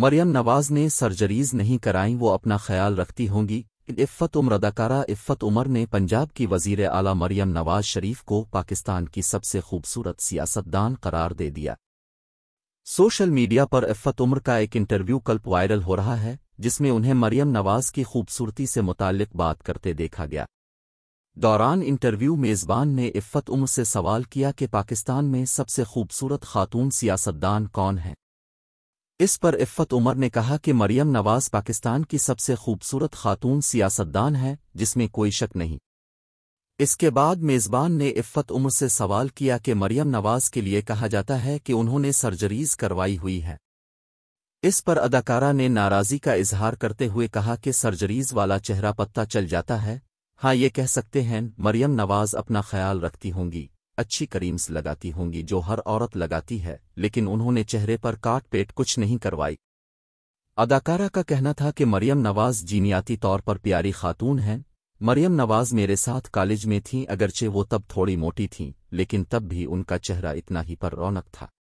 मरियम नवाज ने सर्जरीज नहीं कराई वो अपना ख्याल रखती होंगी इफ़त उम्र अदाकारा इफ़त उमर ने पंजाब की वजीर आला मरियम नवाज शरीफ को पाकिस्तान की सबसे खूबसूरत सियासतदान करार दे दिया सोशल मीडिया पर इफ़त उम्र का एक इंटरव्यू कल वायरल हो रहा है जिसमें उन्हें मरियम नवाज की खूबसूरती से मुतालिक बात करते देखा गया दौरान इंटरव्यू मेज़बान ने इफ़त उम्र से सवाल किया कि पाकिस्तान में सबसे खूबसूरत खातून सियासतदान कौन है इस पर इफ़त उमर ने कहा कि मरियम नवाज पाकिस्तान की सबसे खूबसूरत खातून सियासतदान है जिसमें कोई शक नहीं इसके बाद मेज़बान ने इफ़त उमर से सवाल किया कि मरियम नवाज के लिए कहा जाता है कि उन्होंने सर्जरीज करवाई हुई है इस पर अदाकारा ने नाराज़ी का इजहार करते हुए कहा कि सर्जरीज वाला चेहरा पत्ता चल जाता है हाँ ये कह सकते हैं मरियम नवाज अपना ख्याल रखती होंगी अच्छी करीम्स लगाती होंगी जो हर औरत लगाती है लेकिन उन्होंने चेहरे पर काट पेट कुछ नहीं करवाई अदाकारा का कहना था कि मरियम नवाज जीनियाती तौर पर प्यारी खातून हैं मरियम नवाज मेरे साथ कॉलेज में थीं अगरचे वो तब थोड़ी मोटी थीं लेकिन तब भी उनका चेहरा इतना ही पर रौनक था